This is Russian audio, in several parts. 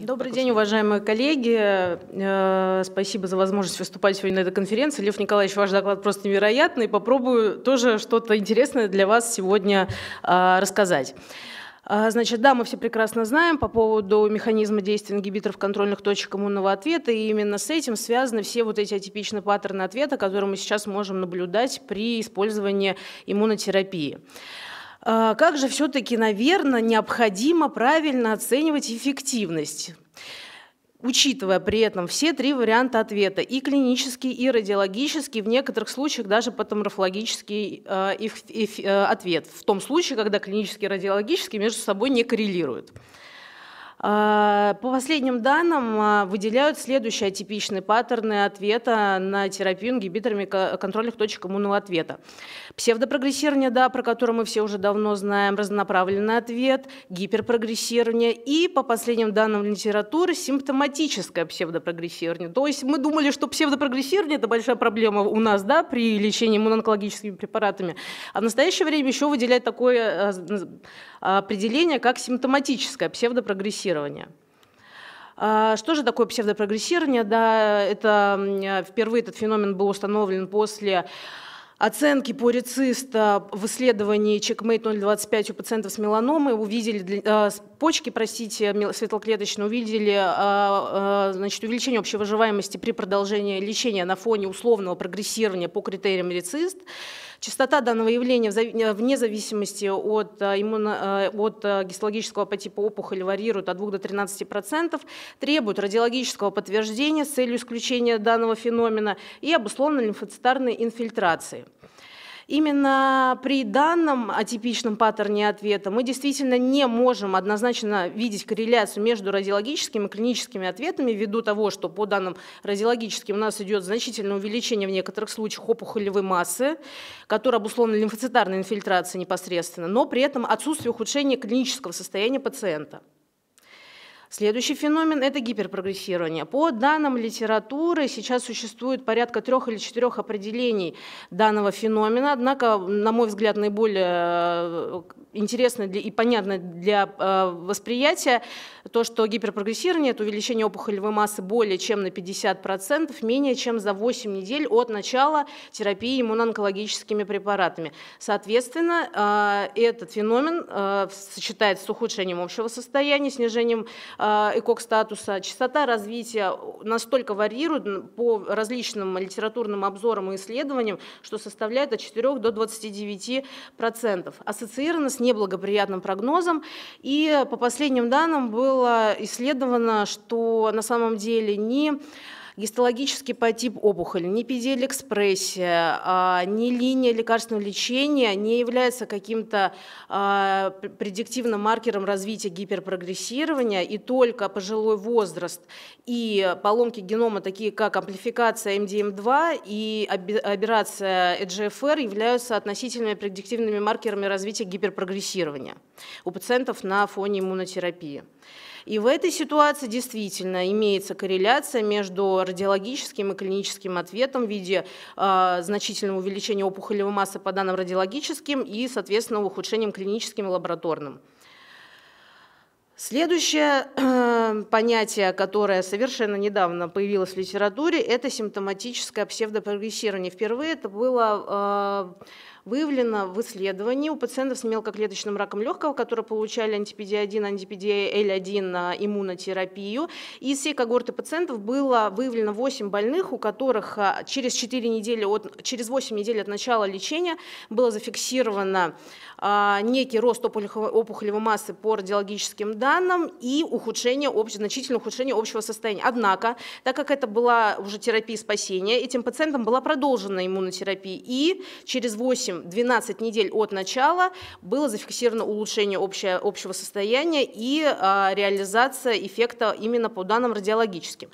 Добрый день, уважаемые коллеги. Э, спасибо за возможность выступать сегодня на этой конференции. Лев Николаевич, ваш доклад просто невероятный. Попробую тоже что-то интересное для вас сегодня э, рассказать. Э, значит, да, мы все прекрасно знаем по поводу механизма действия ингибиторов контрольных точек иммунного ответа, и именно с этим связаны все вот эти атипичные паттерны ответа, которые мы сейчас можем наблюдать при использовании иммунотерапии. А как же все-таки, наверное, необходимо правильно оценивать эффективность? учитывая при этом все три варианта ответа, и клинический, и радиологический, в некоторых случаях даже патоморфологический а, э, ответ, в том случае, когда клинический и радиологический между собой не коррелируют. А, по последним данным а, выделяют следующие атипичные паттерны ответа на терапию ингибиторами контрольных точек иммунного ответа. Псевдопрогрессирование, да, про которое мы все уже давно знаем, разнонаправленный ответ, гиперпрогрессирование и, по последним данным литературы, симптоматическое псевдопрогрессирование. То есть мы думали, что псевдопрогрессирование – это большая проблема у нас да, при лечении иммуноонкологическими препаратами, а в настоящее время еще выделяют такое э, определение, как симптоматическое псевдопрогрессирование прогрессирование. А, что же такое псевдопрогрессирование? Да, это э, впервые этот феномен был установлен после оценки по рециста в исследовании Checkmate 025 у пациентов с меланомой увидели, э, почки, простите, светлоклеточные, увидели э, значит, увеличение общей выживаемости при продолжении лечения на фоне условного прогрессирования по критериям рецист. Частота данного явления э, вне зависимости от, э, иммуно, э, от гистологического по типу опухоли варьирует от 2 до 13%, требует радиологического подтверждения с целью исключения данного феномена и обусловлена лимфоцитарной инфильтрацией. Именно при данном атипичном паттерне ответа мы действительно не можем однозначно видеть корреляцию между радиологическими и клиническими ответами ввиду того, что по данным радиологическим у нас идет значительное увеличение в некоторых случаях опухолевой массы, которая обусловлена лимфоцитарной инфильтрацией непосредственно, но при этом отсутствие ухудшения клинического состояния пациента. Следующий феномен – это гиперпрогрессирование. По данным литературы сейчас существует порядка трех или четырех определений данного феномена, однако, на мой взгляд, наиболее э, интересно и понятно для э, восприятия то, что гиперпрогрессирование – это увеличение опухолевой массы более чем на 50%, менее чем за 8 недель от начала терапии иммуноонкологическими препаратами. Соответственно, э, этот феномен э, сочетается с ухудшением общего состояния, снижением экок-статуса, а, частота развития настолько варьирует по различным литературным обзорам и исследованиям, что составляет от 4 до 29%. Ассоциировано с неблагоприятным прогнозом. И по последним данным было исследовано, что на самом деле не Гистологический по типу опухоли, ни педиэль ни линия лекарственного лечения не является каким-то а, предиктивным маркером развития гиперпрогрессирования, и только пожилой возраст и поломки генома, такие как амплификация MDM2 эм эм и аберрация EGFR, э являются относительными предиктивными маркерами развития гиперпрогрессирования у пациентов на фоне иммунотерапии. И в этой ситуации действительно имеется корреляция между радиологическим и клиническим ответом в виде э, значительного увеличения опухолевой массы по данным радиологическим и, соответственно, ухудшением клиническим и лабораторным. Следующее э, понятие, которое совершенно недавно появилось в литературе, это симптоматическое псевдопрогрессирование. Впервые это было э, выявлено в исследовании у пациентов с мелкоклеточным раком легкого, которые получали антипедиа-1, антипедиа-Л1 иммунотерапию. И из всей когорты пациентов было выявлено 8 больных, у которых а, через, 4 недели от, через 8 недель от начала лечения было зафиксировано а, некий рост опухолевой массы по радиологическим данным и ухудшение, значительное ухудшение общего состояния. Однако, так как это была уже терапия спасения, этим пациентам была продолжена иммунотерапия, и через 8 8, 12 недель от начала было зафиксировано улучшение общее, общего состояния и а, реализация эффекта именно по данным радиологическим.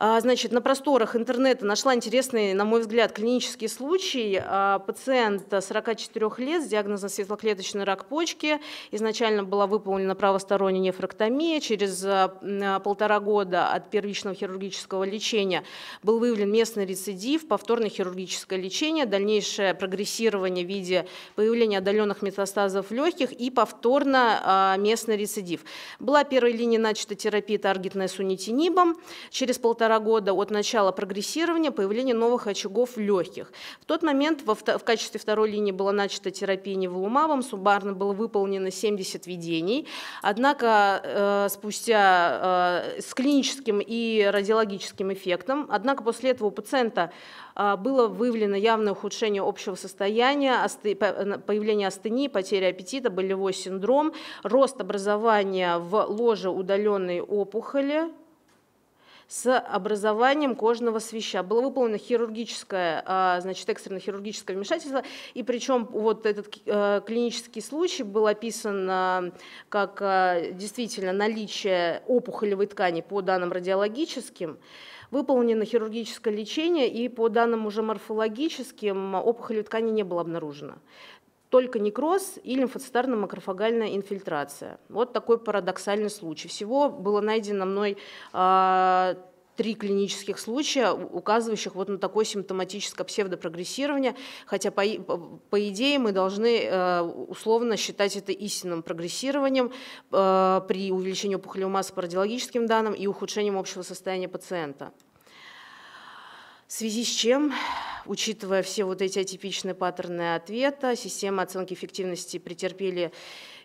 А, значит, на просторах интернета нашла интересный, на мой взгляд, клинический случай. А, пациент 44 лет с диагнозом светлоклеточный рак почки. Изначально была выполнена правосторонняя нефрактомия. Через а, полтора года от первичного хирургического лечения был выявлен местный рецидив, повторное хирургическое лечение, дальнейшее прогрессирование в виде появления отдаленных метастазов в легких и повторно местный рецидив. Была первой линии начата терапия таргетная сунитинибом. Через полтора полтора года от начала прогрессирования появление новых очагов легких. В тот момент во, в качестве второй линии была начата терапия неволумабом, субарно было выполнено 70 введений. Однако э, спустя э, с клиническим и радиологическим эффектом, однако после этого у пациента э, было выявлено явное ухудшение общего состояния, появление астении, потеря аппетита, болевой синдром, рост образования в ложе удаленной опухоли, с образованием кожного свища. Было выполнено хирургическое, а, значит, экстренное хирургическое вмешательство, и причем вот этот э, клинический случай был описан а, как а, действительно наличие опухолевой ткани по данным радиологическим, выполнено хирургическое лечение, и по данным уже морфологическим опухолевой ткани не было обнаружено только некроз и лимфоцитарно-макрофагальная инфильтрация. Вот такой парадоксальный случай. Всего было найдено мной а, три клинических случая, указывающих вот на такое симптоматическое псевдопрогрессирование, хотя по, по идее мы должны э, условно считать это истинным прогрессированием э, при увеличении опухолевой массы по радиологическим данным и ухудшением общего состояния пациента. В связи с чем учитывая все вот эти атипичные паттерны ответа, системы оценки эффективности претерпели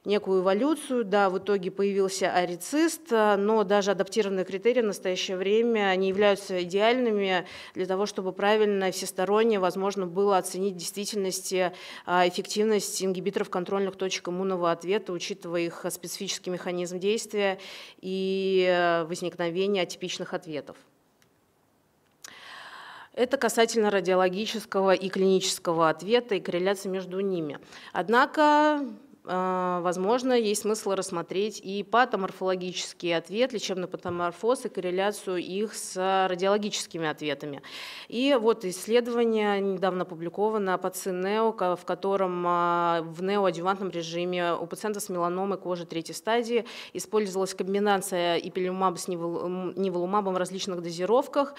некую эволюцию. Да, в итоге появился арицист, э, но даже адаптированные критерии в настоящее время не являются идеальными для того, чтобы правильно всесторонне возможно было оценить в действительности э, эффективность ингибиторов контрольных точек иммунного ответа, учитывая их э, специфический механизм действия и возникновение атипичных ответов. Это касательно радиологического и клинического ответа и корреляции между ними. Однако а, возможно, есть смысл рассмотреть и патоморфологический ответ, лечебный патоморфоз и корреляцию их с радиологическими ответами. И вот исследование недавно опубликовано по ЦИНЕО, в котором а, в неоадювантном режиме у пациента с меланомой кожи третьей стадии использовалась комбинация ипилимумаба с неволумабом в различных дозировках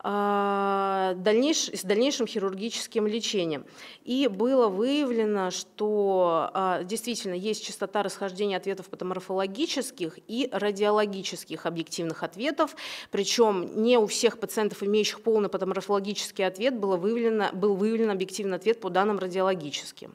а, с дальнейшим хирургическим лечением. И было выявлено, что здесь действительно есть частота расхождения ответов патоморфологических и радиологических объективных ответов. Причем не у всех пациентов, имеющих полный патоморфологический ответ, было выявлено, был выявлен объективный ответ по данным радиологическим.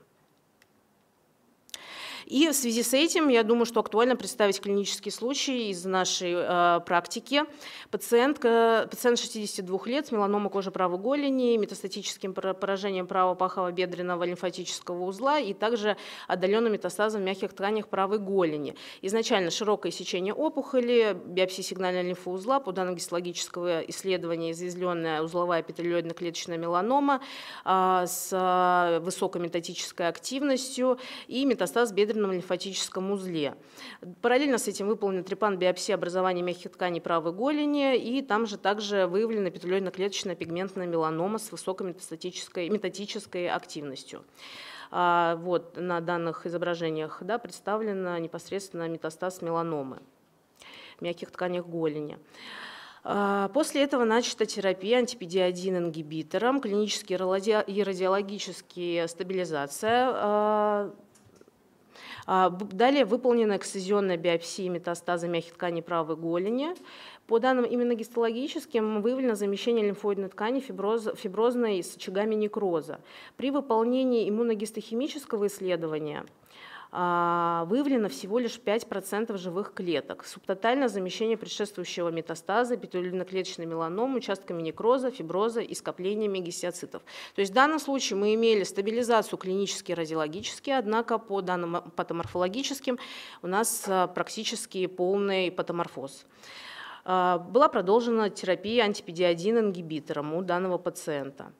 И в связи с этим, я думаю, что актуально представить клинический случай из нашей э, практики. Пациентка, пациент 62 лет с меланомой кожи правой голени, метастатическим поражением правого пахово-бедренного лимфатического узла и также отдаленным метастазом в мягких тканях правой голени. Изначально широкое сечение опухоли, биопсия сигнального лимфоузла, по данным гистологического исследования, изъязвленная узловая эпителиоидно-клеточная меланома а, э, с высокой метатической активностью и метастаз бедренного активном лимфатическом узле. Параллельно с этим выполнена трепан-биопсия образования мягких тканей правой голени, и там же также выявлена петрулёно-клеточная пигментная меланома с высокой метастатической, метатической активностью. А, вот на данных изображениях да, представлена непосредственно метастаз меланомы мягких тканях голени. А, после этого начата терапия PD-1 ингибитором, клинические и радиологические стабилизация а, а, далее выполнена эксцизионная биопсия метастаза мягких тканей правой голени. По данным именно гистологическим выявлено замещение лимфоидной ткани фиброз, фиброзной с очагами некроза. При выполнении иммуногистохимического исследования а, выявлено всего лишь 5% живых клеток. Субтотальное замещение предшествующего метастаза, эпителиноклеточной меланомы, участками некроза, фиброза и скоплениями гистиоцитов. То есть в данном случае мы имели стабилизацию клинически и радиологически, однако по данным патоморфологическим у нас а, практически полный патоморфоз а, была продолжена терапия антипедиадин-ингибитором у данного пациента.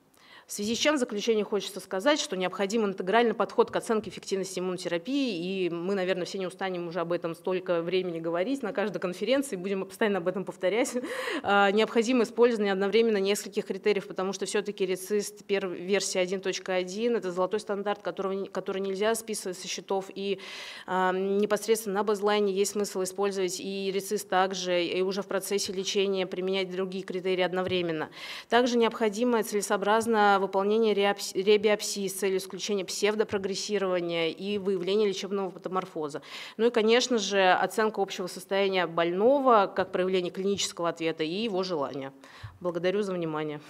В связи с чем в заключение хочется сказать, что необходим интегральный подход к оценке эффективности иммунотерапии, и мы, наверное, все не устанем уже об этом столько времени говорить на каждой конференции, будем постоянно об этом повторять. А, необходимо использование одновременно нескольких критериев, потому что все-таки рецист версия 1.1 – это золотой стандарт, которого, который нельзя списывать со счетов, и а, непосредственно на базлайне есть смысл использовать и рецист также, и уже в процессе лечения применять другие критерии одновременно. Также необходимо целесообразно на выполнение ребиопсии с целью исключения псевдопрогрессирования и выявления лечебного патоморфоза. Ну и, конечно же, оценка общего состояния больного как проявление клинического ответа и его желания. Благодарю за внимание.